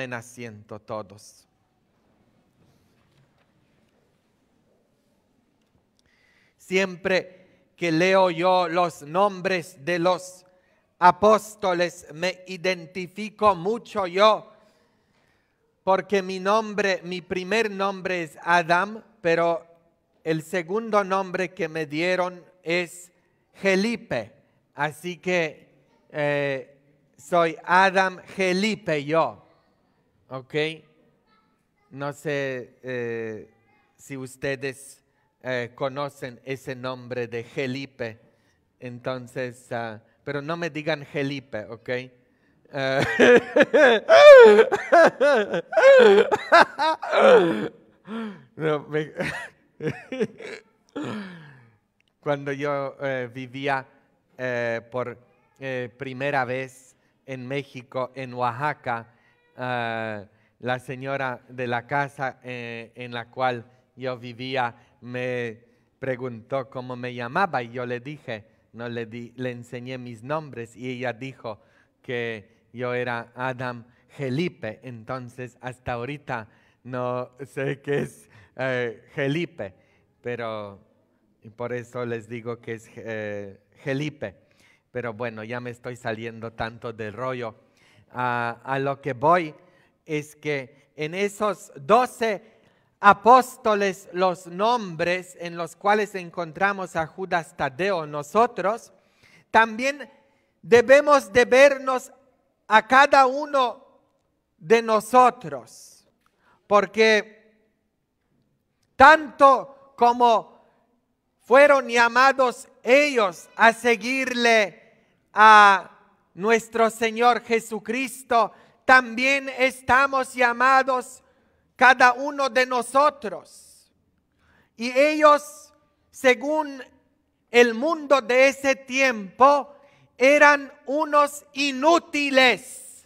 Tomen asiento todos. Siempre que leo yo los nombres de los apóstoles, me identifico mucho yo, porque mi nombre, mi primer nombre es Adam, pero el segundo nombre que me dieron es Gelipe Así que eh, soy Adam Gelipe yo. ¿ok? No sé eh, si ustedes eh, conocen ese nombre de Jelipe, entonces, ah, pero no me digan Jelipe, ¿ok? Eh, cuando yo vivía por primera vez en México, en Oaxaca, eh, la señora de la casa eh, en la cual yo vivía me preguntó cómo me llamaba y yo le dije, no le, le enseñé mis nombres y ella dijo que yo era Adam Gelipe, entonces hasta ahorita no sé qué es Gelipe, eh, pero por eso les digo que es Gelipe. Pero bueno, ya me estoy saliendo tanto del rollo a, lo que voy es que en esos doce apóstoles, los nombres en los cuales encontramos a Judas Tadeo nosotros, también debemos de vernos a cada uno de nosotros, porque tanto como fueron llamados ellos a seguirle a nuestro Señor Jesucristo, también estamos llamados cada uno de nosotros. Y ellos, según el mundo de ese tiempo, eran unos inútiles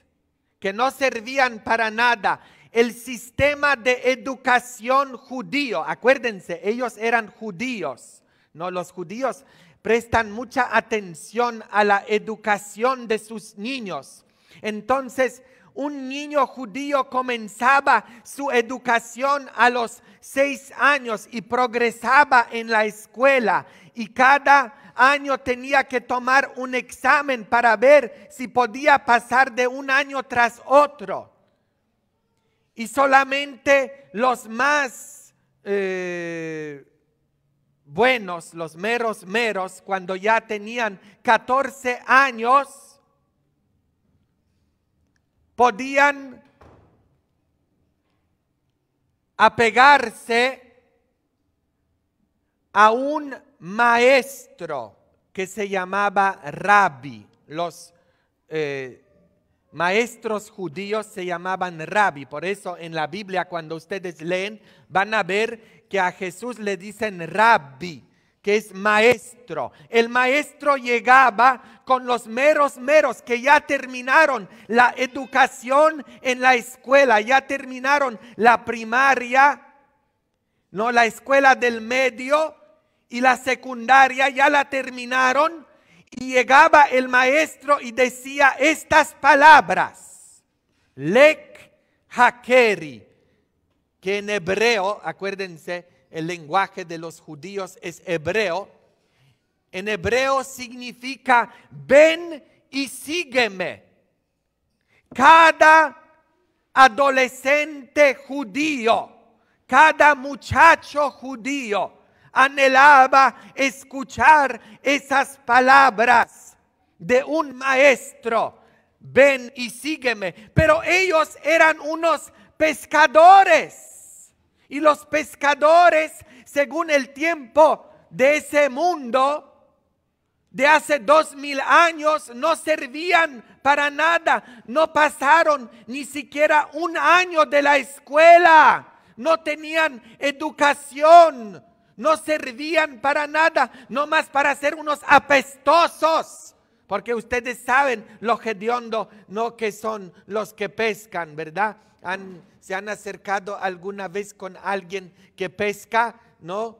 que no servían para nada. El sistema de educación judío, acuérdense, ellos eran judíos. No, los judíos prestan mucha atención a la educación de sus niños. Entonces, un niño judío comenzaba su educación a los seis años y progresaba en la escuela y cada año tenía que tomar un examen para ver si podía pasar de un año tras otro. Y solamente los más... Eh, buenos, los meros meros, cuando ya tenían 14 años, podían apegarse a un maestro que se llamaba rabbi. Los eh, maestros judíos se llamaban rabbi. Por eso en la Biblia cuando ustedes leen van a ver que a Jesús le dicen rabbi, que es maestro. El maestro llegaba con los meros meros que ya terminaron la educación en la escuela, ya terminaron la primaria, no la escuela del medio y la secundaria ya la terminaron y llegaba el maestro y decía estas palabras. Lek hakeri, que en hebreo, acuérdense, el lenguaje de los judíos es hebreo, en hebreo significa ven y sígueme. Cada adolescente judío, cada muchacho judío anhelaba escuchar esas palabras de un maestro, ven y sígueme. Pero ellos eran unos pescadores y los pescadores, según el tiempo de ese mundo, de hace dos mil años, no servían para nada, no pasaron ni siquiera un año de la escuela, no tenían educación, no servían para nada, No más para ser unos apestosos. Porque ustedes saben lo hediondo, no que son los que pescan, ¿verdad? Han se han acercado alguna vez con alguien que pesca, ¿no?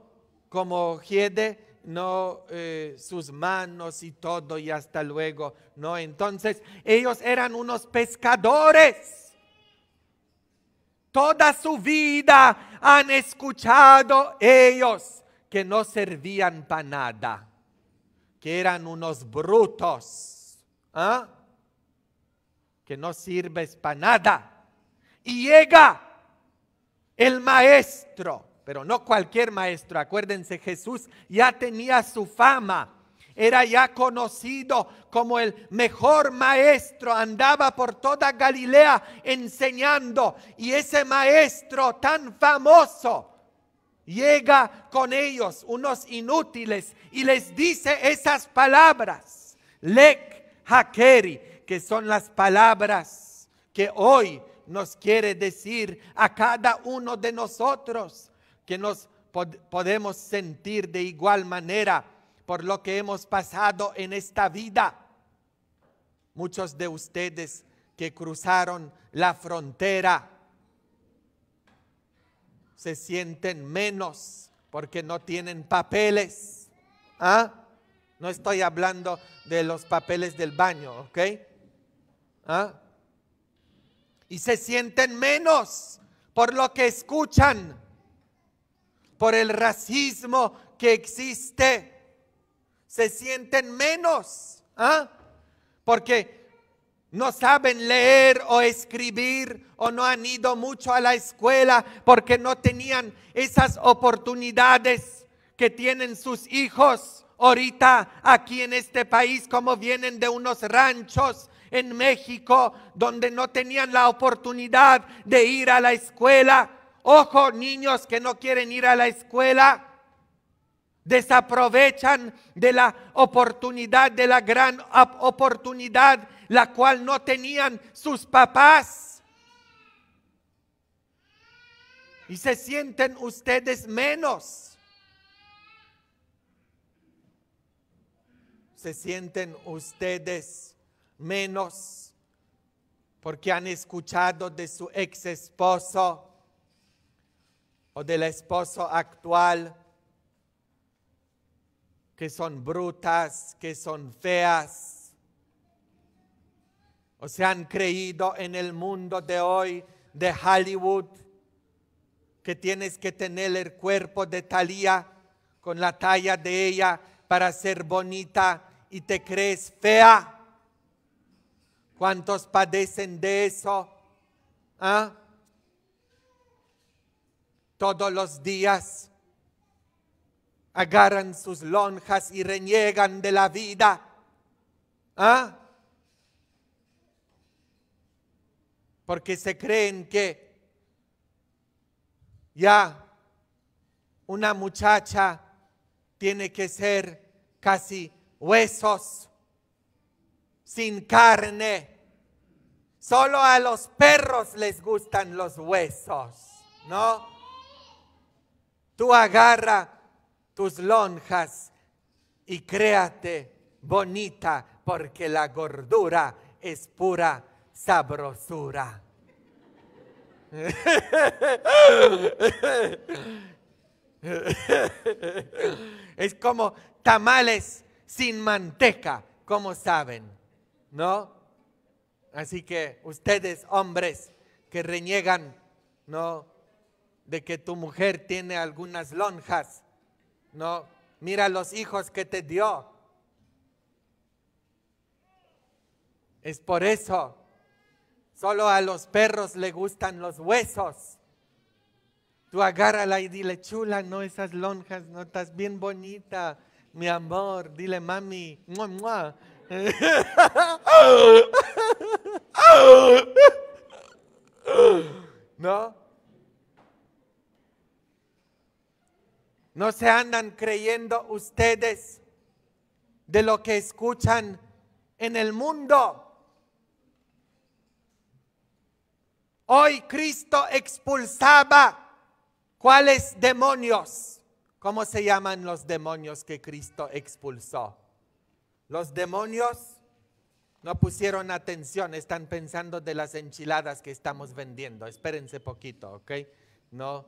Como Giede, ¿no? Eh, sus manos y todo y hasta luego, ¿no? Entonces, ellos eran unos pescadores. Toda su vida han escuchado ellos que no servían para nada, que eran unos brutos, ¿ah? que no sirves para nada. Y llega el maestro, pero no cualquier maestro. Acuérdense, Jesús ya tenía su fama. Era ya conocido como el mejor maestro. Andaba por toda Galilea enseñando. Y ese maestro tan famoso llega con ellos, unos inútiles, y les dice esas palabras. Lek hakeri, que son las palabras que hoy nos quiere decir a cada uno de nosotros que nos podemos sentir de igual manera por lo que hemos pasado en esta vida. Muchos de ustedes que cruzaron la frontera se sienten menos porque no tienen papeles. ¿Ah? No estoy hablando de los papeles del baño, ¿ok? ¿Ah? y se sienten menos por lo que escuchan, por el racismo que existe. Se sienten menos, ¿ah? porque no saben leer o escribir o no han ido mucho a la escuela porque no tenían esas oportunidades que tienen sus hijos ahorita aquí en este país, como vienen de unos ranchos en México donde no tenían la oportunidad de ir a la escuela. Ojo, niños que no quieren ir a la escuela, desaprovechan de la oportunidad, de la gran oportunidad, la cual no tenían sus papás. Y se sienten ustedes menos. Se sienten ustedes menos porque han escuchado de su ex esposo o del esposo actual que son brutas, que son feas, o se han creído en el mundo de hoy, de Hollywood, que tienes que tener el cuerpo de Thalía con la talla de ella para ser bonita y te crees fea ¿Cuántos padecen de eso? ¿Ah? Todos los días agarran sus lonjas y reniegan de la vida. ¿Ah? Porque se creen que ya una muchacha tiene que ser casi huesos, sin carne Solo a los perros les gustan los huesos, ¿no? Tú agarra tus lonjas y créate bonita porque la gordura es pura sabrosura. Es como tamales sin manteca, como saben, ¿no? Así que ustedes, hombres, que reniegan, ¿no? De que tu mujer tiene algunas lonjas, ¿no? Mira los hijos que te dio. Es por eso, solo a los perros le gustan los huesos. Tú agárrala y dile, chula, no, esas lonjas, no, estás bien bonita, mi amor. Dile, mami, mua, ¿No? No se andan creyendo ustedes de lo que escuchan en el mundo. Hoy Cristo expulsaba cuáles demonios. ¿Cómo se llaman los demonios que Cristo expulsó? Los demonios no pusieron atención, están pensando de las enchiladas que estamos vendiendo. Espérense poquito, ¿ok? No.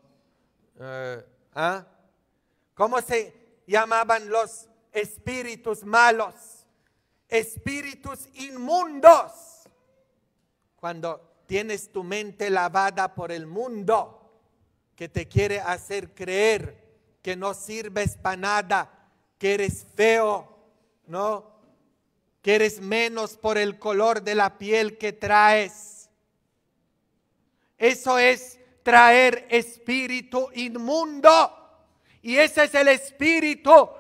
Eh, ¿ah? ¿Cómo se llamaban los espíritus malos? Espíritus inmundos. Cuando tienes tu mente lavada por el mundo que te quiere hacer creer que no sirves para nada, que eres feo, ¿no? que eres menos por el color de la piel que traes. Eso es traer espíritu inmundo. Y ese es el espíritu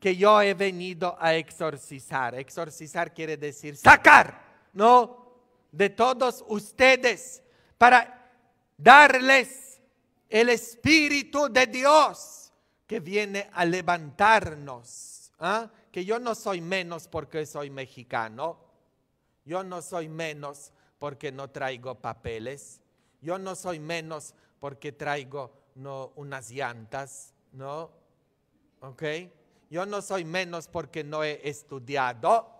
que yo he venido a exorcizar. Exorcizar quiere decir sacar, ¿no? De todos ustedes para darles el espíritu de Dios que viene a levantarnos. ¿ah? que yo no soy menos porque soy mexicano, yo no soy menos porque no traigo papeles, yo no soy menos porque traigo no unas llantas, ¿no? ¿Ok? Yo no soy menos porque no he estudiado,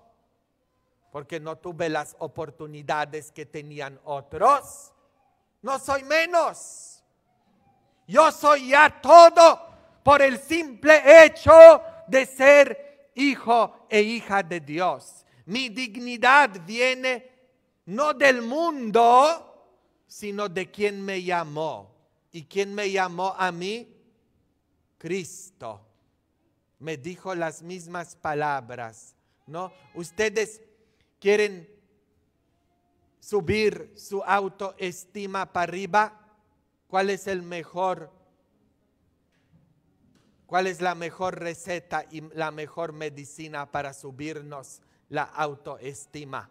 porque no tuve las oportunidades que tenían otros. No soy menos. Yo soy ya todo por el simple hecho de ser hijo e hija de Dios. Mi dignidad viene no del mundo, sino de quien me llamó. ¿Y quien me llamó a mí? Cristo. Me dijo las mismas palabras, ¿no? Ustedes quieren subir su autoestima para arriba. ¿Cuál es el mejor ¿Cuál es la mejor receta y la mejor medicina para subirnos la autoestima?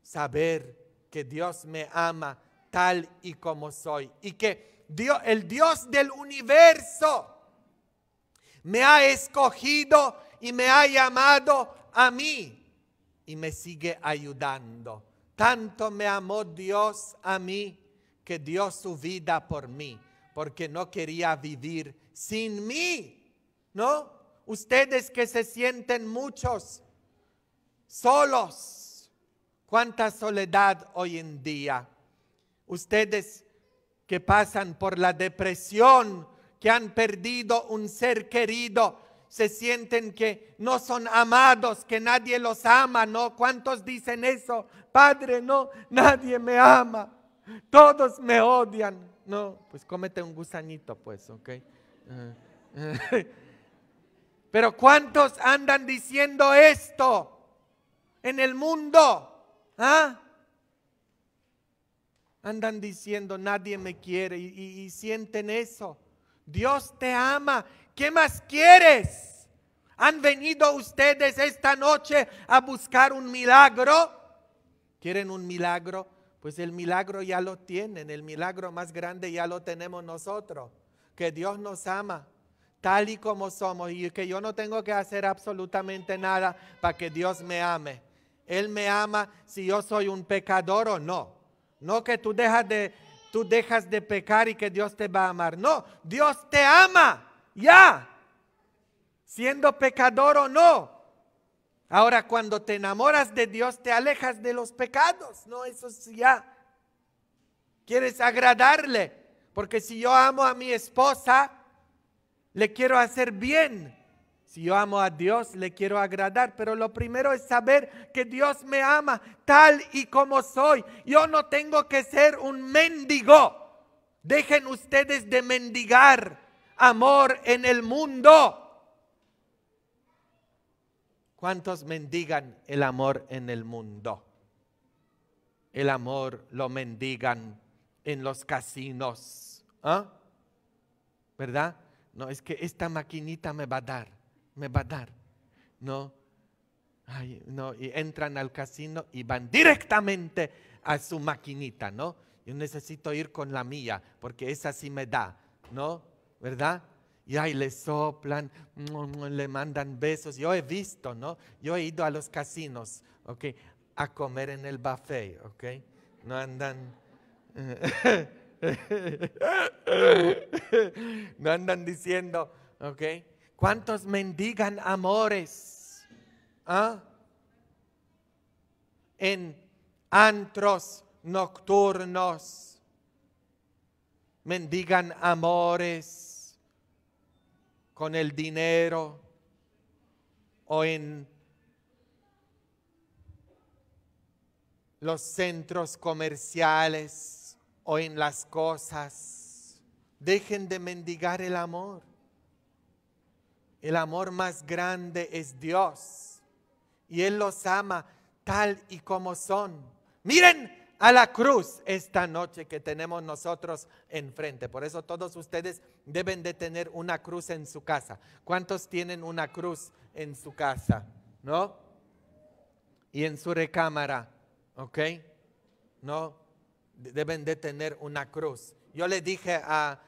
Saber que Dios me ama tal y como soy y que Dios, el Dios del universo me ha escogido y me ha llamado a mí y me sigue ayudando. Tanto me amó Dios a mí que dio su vida por mí porque no quería vivir sin mí. ¿No? Ustedes que se sienten muchos, solos, cuánta soledad hoy en día. Ustedes que pasan por la depresión, que han perdido un ser querido, se sienten que no son amados, que nadie los ama, ¿no? ¿Cuántos dicen eso? Padre, no, nadie me ama, todos me odian. No, pues cómete un gusanito, pues, ¿ok? Pero ¿cuántos andan diciendo esto en el mundo? ¿Ah? Andan diciendo, nadie me quiere y, y sienten eso. Dios te ama. ¿Qué más quieres? ¿Han venido ustedes esta noche a buscar un milagro? ¿Quieren un milagro? Pues el milagro ya lo tienen, el milagro más grande ya lo tenemos nosotros, que Dios nos ama tal y como somos y que yo no tengo que hacer absolutamente nada para que Dios me ame. Él me ama si yo soy un pecador o no. No que tú dejas de, tú dejas de pecar y que Dios te va a amar. No, Dios te ama ya, siendo pecador o no. Ahora, cuando te enamoras de Dios, te alejas de los pecados. No, eso es ya. Quieres agradarle. Porque si yo amo a mi esposa, le quiero hacer bien. Si yo amo a Dios, le quiero agradar, pero lo primero es saber que Dios me ama tal y como soy. Yo no tengo que ser un mendigo. Dejen ustedes de mendigar amor en el mundo. ¿Cuántos mendigan el amor en el mundo? El amor lo mendigan en los casinos. ¿Ah? ¿Verdad? No, es que esta maquinita me va a dar, me va a dar. No, no, y entran al casino y van directamente a su maquinita, ¿no? Yo necesito ir con la mía, porque esa sí me da, ¿no? ¿Verdad? y ahí le soplan, le mandan besos. Yo he visto, ¿no? Yo he ido a los casinos, ¿ok? A comer en el buffet, ¿ok? No andan... no andan diciendo, ¿ok? ¿Cuántos mendigan amores? ¿Ah? En antros nocturnos. Mendigan amores con el dinero o en los centros comerciales o en las cosas. Dejen de mendigar el amor. El amor más grande es Dios y Él los ama tal y como son. Miren, a la cruz esta noche que tenemos nosotros enfrente. Por eso todos ustedes deben de tener una cruz en su casa. ¿Cuántos tienen una cruz en su casa? ¿No? Y en su recámara, ¿ok? ¿No? Deben de tener una cruz. Yo le dije a,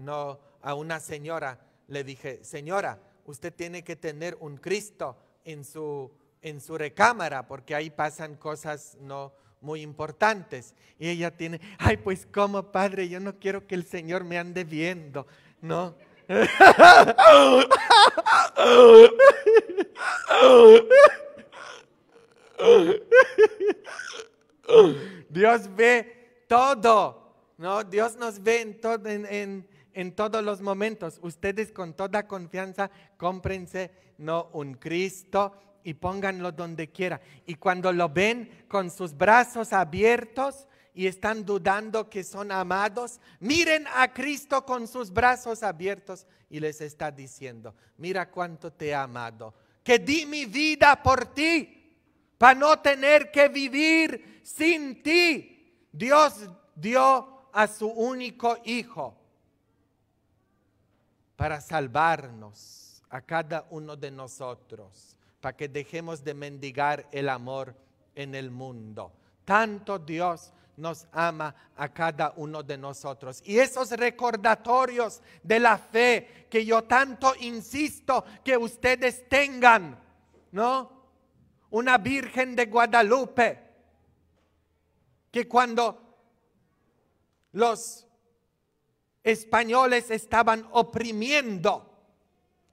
no, a una señora, le dije, señora, usted tiene que tener un Cristo en su, en su recámara porque ahí pasan cosas, ¿no? muy importantes. Y ella tiene, ay, pues como padre, yo no quiero que el Señor me ande viendo, ¿no? Dios ve todo, ¿no? Dios nos ve en, todo, en, en, todos los momentos. Ustedes con toda confianza cómprense, ¿no? Un Cristo y pónganlo donde quiera. Y cuando lo ven con sus brazos abiertos y están dudando que son amados, miren a Cristo con sus brazos abiertos y les está diciendo, mira cuánto te he amado, que di mi vida por ti para no tener que vivir sin ti. Dios dio a su único hijo para salvarnos a cada uno de nosotros para que dejemos de mendigar el amor en el mundo. Tanto Dios nos ama a cada uno de nosotros. Y esos recordatorios de la fe que yo tanto insisto que ustedes tengan, ¿no? Una Virgen de Guadalupe, que cuando los españoles estaban oprimiendo,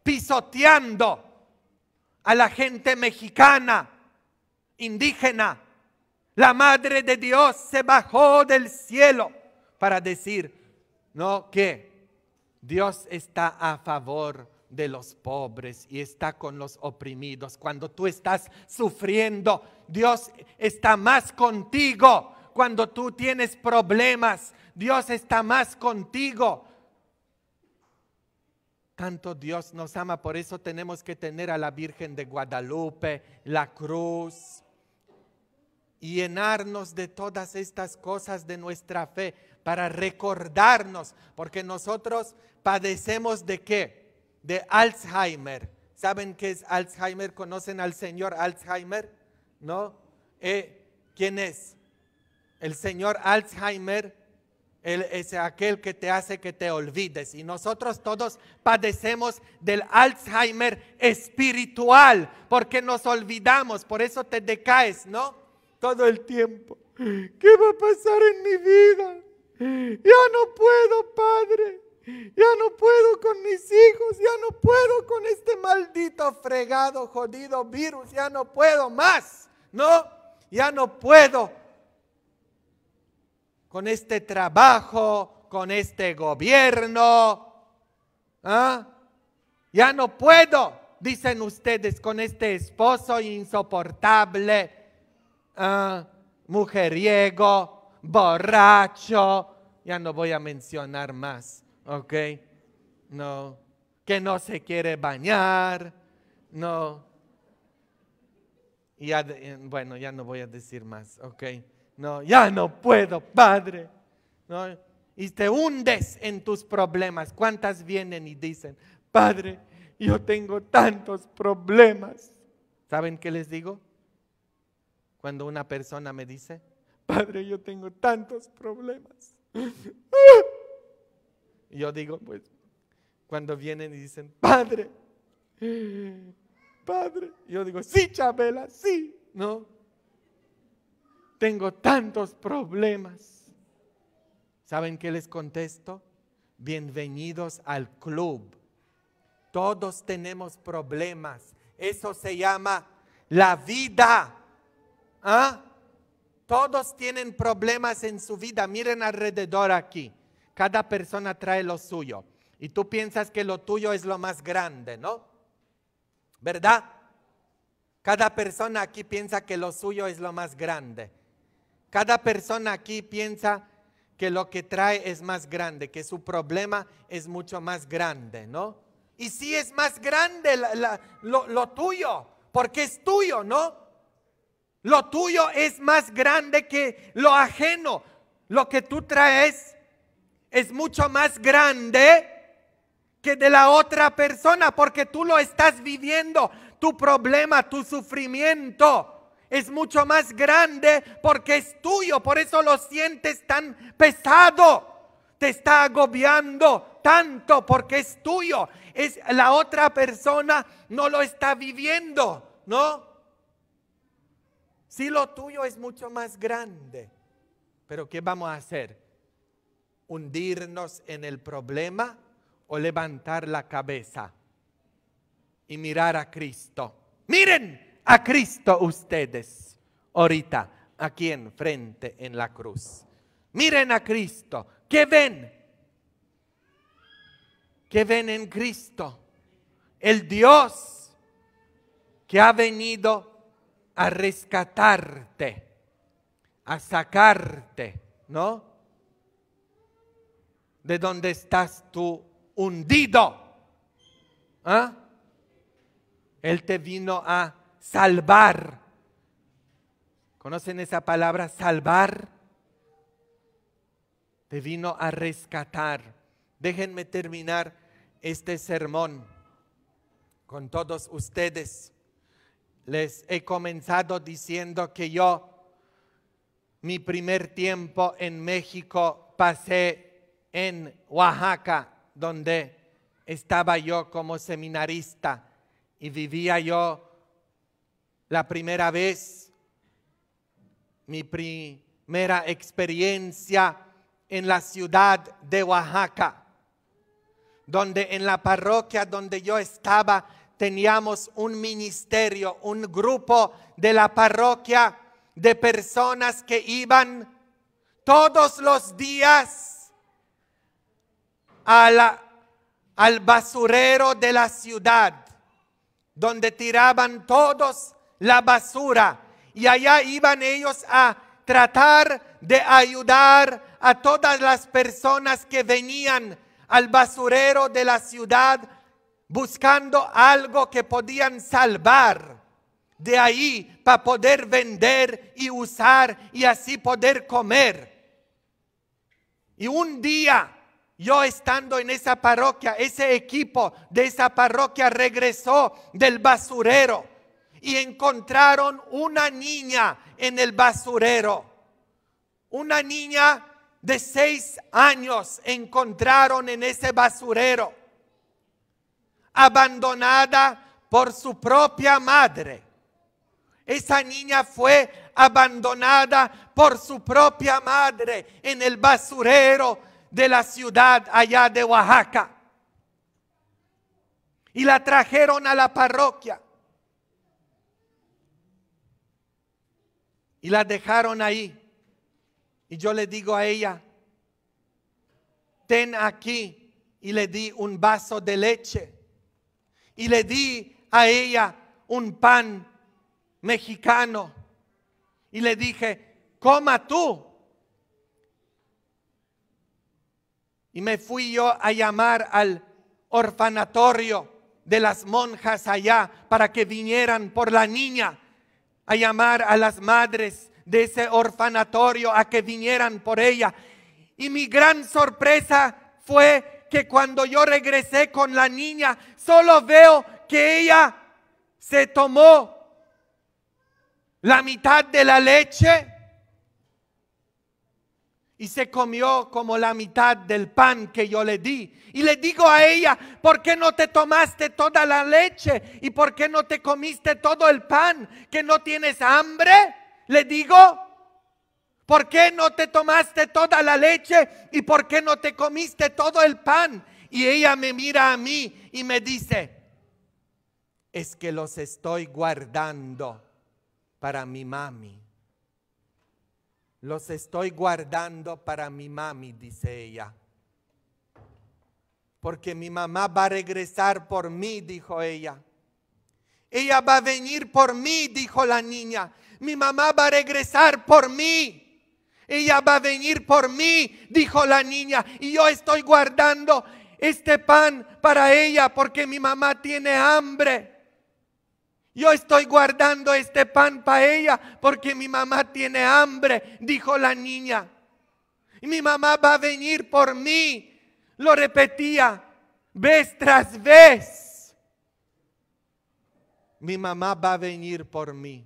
pisoteando, a la gente mexicana, indígena. La Madre de Dios se bajó del cielo para decir, no, que Dios está a favor de los pobres y está con los oprimidos. Cuando tú estás sufriendo, Dios está más contigo. Cuando tú tienes problemas, Dios está más contigo. Tanto Dios nos ama, por eso tenemos que tener a la Virgen de Guadalupe, la cruz, y llenarnos de todas estas cosas de nuestra fe para recordarnos, porque nosotros padecemos de qué? De Alzheimer. ¿Saben qué es Alzheimer? ¿Conocen al señor Alzheimer? ¿No? Eh, ¿Quién es? El señor Alzheimer él es aquel que te hace que te olvides. Y nosotros todos padecemos del Alzheimer espiritual, porque nos olvidamos, por eso te decaes, ¿no? Todo el tiempo. ¿Qué va a pasar en mi vida? Ya no puedo, Padre. Ya no puedo con mis hijos, ya no puedo con este maldito fregado, jodido virus, ya no puedo más, ¿no? Ya no puedo con este trabajo, con este gobierno. ¿ah? Ya no puedo, dicen ustedes, con este esposo insoportable, ¿ah? mujeriego, borracho. Ya no voy a mencionar más, ¿ok? No, que no se quiere bañar, no. Eh, bueno, ya no voy a decir más, ¿ok? No, ya no puedo, Padre. Y te hundes en tus problemas. ¿Cuántas vienen y dicen, Padre, yo tengo tantos problemas? ¿Saben qué les digo? Cuando una persona me dice, Padre, yo tengo tantos problemas. yo digo, pues, cuando vienen y dicen, Padre, Padre, yo digo, sí, Chabela, sí, ¿no? tengo tantos problemas. ¿Saben qué les contesto? Bienvenidos al club. Todos tenemos problemas. Eso se llama la vida. ¿Ah? Todos tienen problemas en su vida. Miren alrededor aquí. Cada persona trae lo suyo. Y tú piensas que lo tuyo es lo más grande, ¿no? ¿Verdad? Cada persona aquí piensa que lo suyo es lo más grande. Cada persona aquí piensa que lo que trae es más grande, que su problema es mucho más grande, ¿no? Y si es más grande lo tuyo, porque es tuyo, ¿no? Lo tuyo es más grande que lo ajeno. Lo que tú traes es mucho más grande que de la otra persona, porque tú lo estás viviendo, tu problema, tu sufrimiento es mucho más grande porque es tuyo. Por eso lo sientes tan pesado. Te está agobiando tanto porque es tuyo. Es la otra persona no lo está viviendo, ¿no? Si lo tuyo es mucho más grande, pero ¿qué vamos a hacer? ¿Hundirnos en el problema o levantar la cabeza y mirar a Cristo? Miren, a Cristo ustedes ahorita aquí enfrente en la cruz. Miren a Cristo. ¿Qué ven? ¿Qué ven en Cristo? El Dios que ha venido a rescatarte, a sacarte, ¿no? De donde estás tú hundido. ¿Ah? Él te vino a salvar. ¿Conocen esa palabra? Salvar. Te vino a rescatar. Déjenme terminar este sermón con todos ustedes. Les he comenzado diciendo que yo mi primer tiempo en México pasé en Oaxaca, donde estaba yo como seminarista y vivía yo la primera vez, mi primera experiencia en la ciudad de Oaxaca, donde en la parroquia donde yo estaba teníamos un ministerio, un grupo de la parroquia de personas que iban todos los días al basurero de la ciudad, donde tiraban todos la basura. Y allá iban ellos a tratar de ayudar a todas las personas que venían al basurero de la ciudad buscando algo que podían salvar de ahí para poder vender y usar y así poder comer. Y un día yo estando en esa parroquia, ese equipo de esa parroquia regresó del basurero y encontraron una niña en el basurero. Una niña de seis años encontraron en ese basurero, abandonada por su propia madre. Esa niña fue abandonada por su propia madre en el basurero de la ciudad allá de Oaxaca. Y la trajeron a la parroquia. y la dejaron ahí. Y yo le digo a ella, ten aquí. Y le di un vaso de leche. Y le di a ella un pan mexicano. Y le dije, coma tú. Y me fui yo a llamar al orfanatorio de las monjas allá para que vinieran por la niña a llamar a las madres de ese orfanatorio a que vinieran por ella. Y mi gran sorpresa fue que cuando yo regresé con la niña, solo veo que ella se tomó la mitad de la leche y se comió como la mitad del pan que yo le di. Y le digo a ella, ¿por qué no te tomaste toda la leche? ¿Y por qué no te comiste todo el pan? ¿Que no tienes hambre? Le digo, ¿por qué no te tomaste toda la leche? ¿Y por qué no te comiste todo el pan? Y ella me mira a mí y me dice, es que los estoy guardando para mi mami. Los estoy guardando para mi mami, dice ella. Porque mi mamá va a regresar por mí, dijo ella. Ella va a venir por mí, dijo la niña. Mi mamá va a regresar por mí. Ella va a venir por mí, dijo la niña. Y yo estoy guardando este pan para ella porque mi mamá tiene hambre. Yo estoy guardando este pan para ella porque mi mamá tiene hambre, dijo la niña. mi mamá va a venir por mí. Lo repetía vez tras vez. Mi mamá va a venir por mí.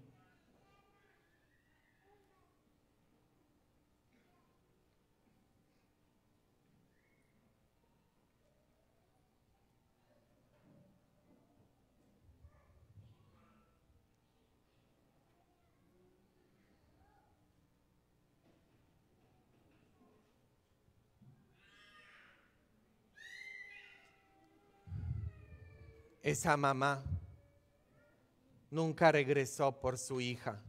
esa mamá nunca regresó por su hija.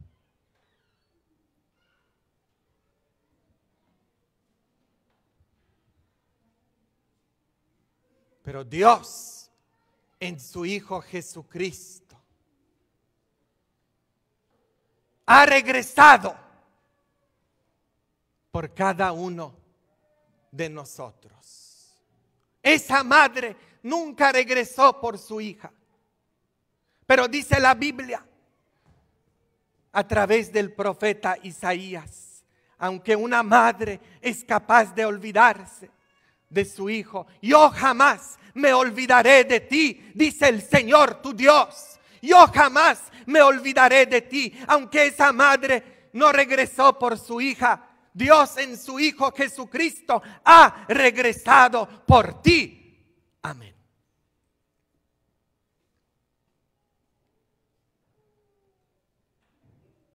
Pero Dios, en su Hijo Jesucristo, ha regresado por cada uno de nosotros. Esa madre nunca regresó por su hija. Pero dice la Biblia a través del profeta Isaías, aunque una madre es capaz de olvidarse de su hijo, yo jamás me olvidaré de ti, dice el Señor tu Dios. Yo jamás me olvidaré de ti, aunque esa madre no regresó por su hija. Dios en su Hijo Jesucristo ha regresado por ti. Amén.